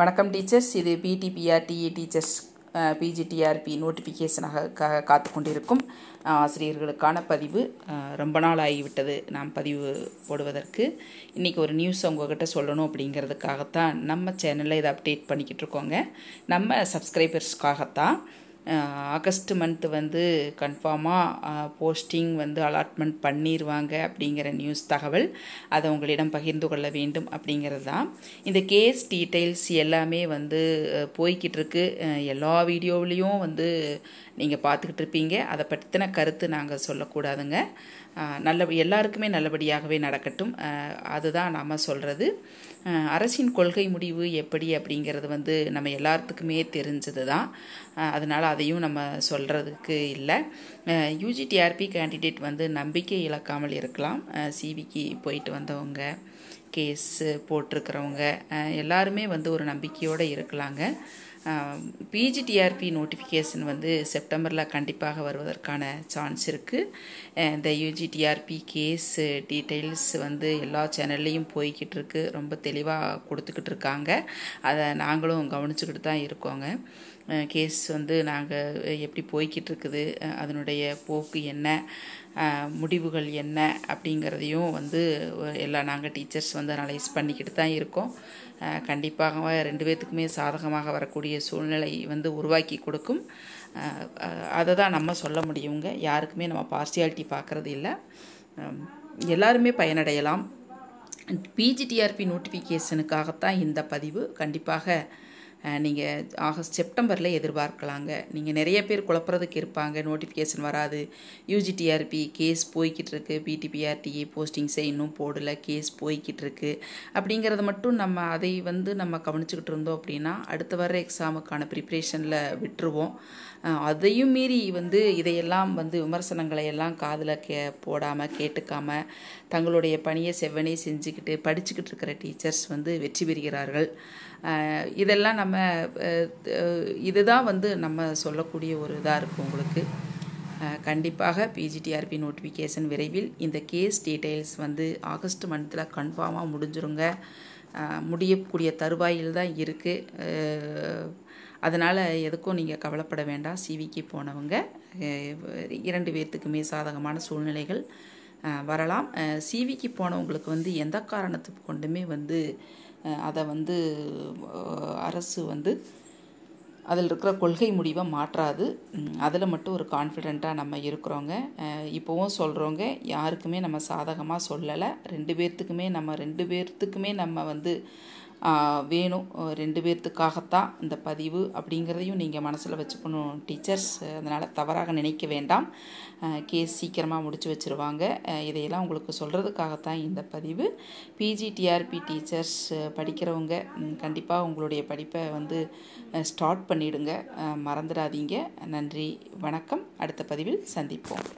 வணக்கம் டீச்சர்ஸ் இது பிடிபிஆர்டிஇ e teachers PGTRB நோட்டிஃபிகேஷனாக காத்து கொண்டிருக்கும் ஆசிரியர்களுக்கான பதிவு ரொம்ப நாள் ஆகிவிட்டது நாம் பதிவு போடுவதற்கு இன்றைக்கி ஒரு நியூஸ் உங்ககிட்ட சொல்லணும் அப்படிங்கிறதுக்காகத்தான் நம்ம சேனலில் இதை அப்டேட் பண்ணிக்கிட்டு இருக்கோங்க நம்ம சப்ஸ்கிரைபர்ஸ்க்காகத்தான் ஆகஸ்ட் மந்த்து வந்து கன்ஃபார்மாக போஸ்டிங் வந்து அலாட்மெண்ட் பண்ணிடுவாங்க அப்படிங்கிற நியூஸ் தகவல் அதை உங்களிடம் பகிர்ந்து கொள்ள வேண்டும் அப்படிங்கிறது தான் இந்த கேஸ் டீட்டெயில்ஸ் எல்லாமே வந்து போய்கிட்டு இருக்கு எல்லா வீடியோவிலையும் வந்து நீங்கள் பார்த்துக்கிட்டு இருப்பீங்க அதை பற்றின கருத்து நாங்கள் சொல்லக்கூடாதுங்க நல்ல எல்லாருக்குமே நல்லபடியாகவே நடக்கட்டும் அதுதான் நாம் சொல்கிறது அரசின் கொள்கை முடிவு எப்படி அப்படிங்கிறது வந்து நம்ம எல்லாத்துக்குமே தெரிஞ்சது தான் அதனால் அதையும் நம்ம சொல்கிறதுக்கு இல்லை யூஜிடிஆர்பி கேண்டிடேட் வந்து நம்பிக்கை இழக்காமல் இருக்கலாம் சிவிக்கு போயிட்டு வந்தவங்க கேஸு போட்டிருக்கிறவங்க எல்லாருமே வந்து ஒரு நம்பிக்கையோடு இருக்கலாங்க பிஜிடிஆர்பி நோட்டிஃபிகேஷன் வந்து செப்டம்பரில் கண்டிப்பாக வருவதற்கான சான்ஸ் இருக்குது இந்த யூஜிடிஆர்பி கேஸ் டீட்டெயில்ஸ் வந்து எல்லா சேனல்லையும் போய்கிட்டு இருக்கு ரொம்ப தெளிவாக கொடுத்துக்கிட்டு இருக்காங்க அதை நாங்களும் கவனிச்சுக்கிட்டு தான் இருக்கோங்க கேஸ் வந்து நாங்கள் எப்படி போய்கிட்டு இருக்குது அதனுடைய போக்கு என்ன முடிவுகள் என்ன அப்படிங்கிறதையும் வந்து எல்லாம் நாங்கள் டீச்சர்ஸ் வந்து அனலைஸ் பண்ணிக்கிட்டு தான் இருக்கோம் கண்டிப்பாக ரெண்டு பேர்த்துக்குமே சாதகமாக வரக்கூடிய சூழ்நிலை வந்து உருவாக்கி கொடுக்கும் அதை தான் நம்ம சொல்ல முடியுங்க யாருக்குமே நம்ம பார்சியாலிட்டி பார்க்குறது இல்லை எல்லாருமே பயனடையலாம் பிஜிடிஆர்பி நோட்டிஃபிகேஷனுக்காகத்தான் இந்த பதிவு கண்டிப்பாக நீங்கள் ஆகஸ்ட் செப்டம்பரில் எதிர்பார்க்கலாங்க நீங்கள் நிறைய பேர் குழப்பறதுக்கு இருப்பாங்க நோட்டிஃபிகேஷன் வராது யூஜிடிஆர்பி கேஸ் போய்கிட்டு இருக்கு பிடிபிஆர்டிஏ போஸ்டிங்ஸே இன்னும் போடலை கேஸ் போய்கிட்டு இருக்கு அப்படிங்கிறத மட்டும் நம்ம அதை வந்து நம்ம கவனிச்சுக்கிட்டு இருந்தோம் அப்படின்னா அடுத்து வர எக்ஸாமுக்கான ப்ரிப்ரேஷனில் விட்டுருவோம் அதையும் மீறி வந்து இதையெல்லாம் வந்து விமர்சனங்களை எல்லாம் காதில் கே போடாமல் கேட்டுக்காமல் தங்களுடைய பணியை செவ்வனே செஞ்சுக்கிட்டு படிச்சுக்கிட்டு இருக்கிற டீச்சர்ஸ் வந்து வெற்றி பெறுகிறார்கள் இதெல்லாம் நம்ம நம்ம இதுதான் வந்து நம்ம சொல்லக்கூடிய ஒரு இதாக இருக்கும் உங்களுக்கு கண்டிப்பாக பிஜிடிஆர்பி நோட்டிஃபிகேஷன் விரைவில் இந்த கேஸ் டீட்டெயில்ஸ் வந்து ஆகஸ்ட் மந்த்தில் கன்ஃபார்மாக முடிஞ்சிருங்க முடியக்கூடிய தருவாயில் தான் இருக்குது அதனால் எதுக்கும் நீங்கள் கவலைப்பட வேண்டாம் சிவிக்கு போனவங்க இரண்டு பேர்த்துக்குமே சாதகமான சூழ்நிலைகள் வரலாம் சிவிக்கு போனவங்களுக்கு வந்து எந்த காரணத்து கொண்டுமே வந்து அதை வந்து அரசு வந்து அதில் இருக்கிற கொள்கை முடிவை மாற்றாது அதில் மட்டும் ஒரு கான்ஃபிடெண்ட்டாக நம்ம இருக்கிறோங்க இப்போவும் சொல்கிறோங்க யாருக்குமே நம்ம சாதகமாக சொல்லலை ரெண்டு பேர்த்துக்குமே நம்ம ரெண்டு பேர்த்துக்குமே நம்ம வந்து வேணும் ரெண்டு பேர்த்துக்காகத்தான் இந்த பதிவு அப்படிங்கிறதையும் நீங்கள் மனசில் வச்சுக்கணும் டீச்சர்ஸ் அதனால் தவறாக நினைக்க வேண்டாம் கேஸ் சீக்கிரமாக முடிச்சு வச்சுருவாங்க இதையெல்லாம் உங்களுக்கு சொல்கிறதுக்காகத்தான் இந்த பதிவு பிஜி டிஆர்பி டீச்சர்ஸ் படிக்கிறவங்க கண்டிப்பாக உங்களுடைய படிப்பை வந்து ஸ்டார்ட் பண்ணிவிடுங்க மறந்துடாதீங்க நன்றி வணக்கம் அடுத்த பதிவில் சந்திப்போம்